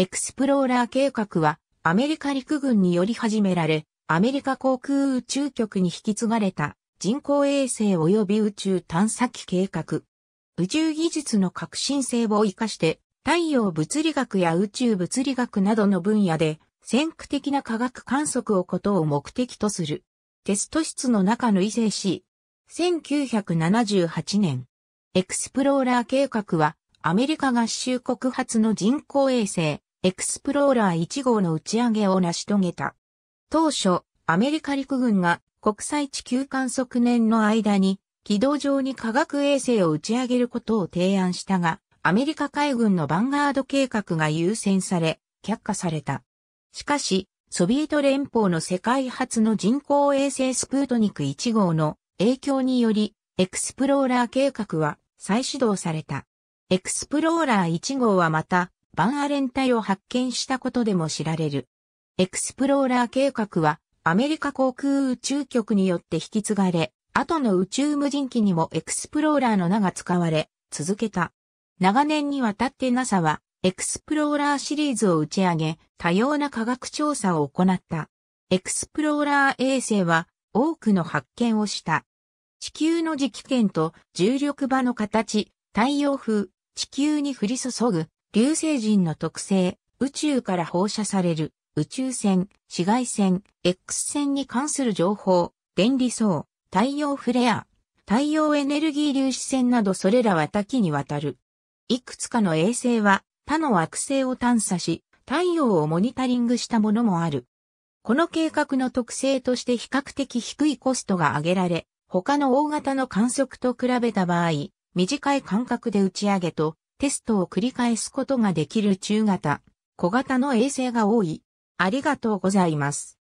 エクスプローラー計画はアメリカ陸軍により始められ、アメリカ航空宇宙局に引き継がれた人工衛星及び宇宙探査機計画。宇宙技術の革新性を活かして太陽物理学や宇宙物理学などの分野で先駆的な科学観測をことを目的とする。テスト室の中の異性 C。1978年。エクスプローラー計画はアメリカ合衆国発の人工衛星エクスプローラー1号の打ち上げを成し遂げた。当初、アメリカ陸軍が国際地球観測年の間に軌道上に科学衛星を打ち上げることを提案したが、アメリカ海軍のヴァンガード計画が優先され、却下された。しかし、ソビエト連邦の世界初の人工衛星スプートニク1号の影響により、エクスプローラー計画は再始動された。エクスプローラー1号はまた、バンアレン隊を発見したことでも知られる。エクスプローラー計画はアメリカ航空宇宙局によって引き継がれ、後の宇宙無人機にもエクスプローラーの名が使われ、続けた。長年にわたって NASA はエクスプローラーシリーズを打ち上げ、多様な科学調査を行った。エクスプローラー衛星は多くの発見をした。地球の磁気圏と重力場の形、太陽風、地球に降り注ぐ流星人の特性、宇宙から放射される、宇宙線、紫外線、X 線に関する情報、電離層、太陽フレア、太陽エネルギー粒子線などそれらは多岐にわたる。いくつかの衛星は他の惑星を探査し、太陽をモニタリングしたものもある。この計画の特性として比較的低いコストが挙げられ、他の大型の観測と比べた場合、短い間隔で打ち上げとテストを繰り返すことができる中型、小型の衛星が多い。ありがとうございます。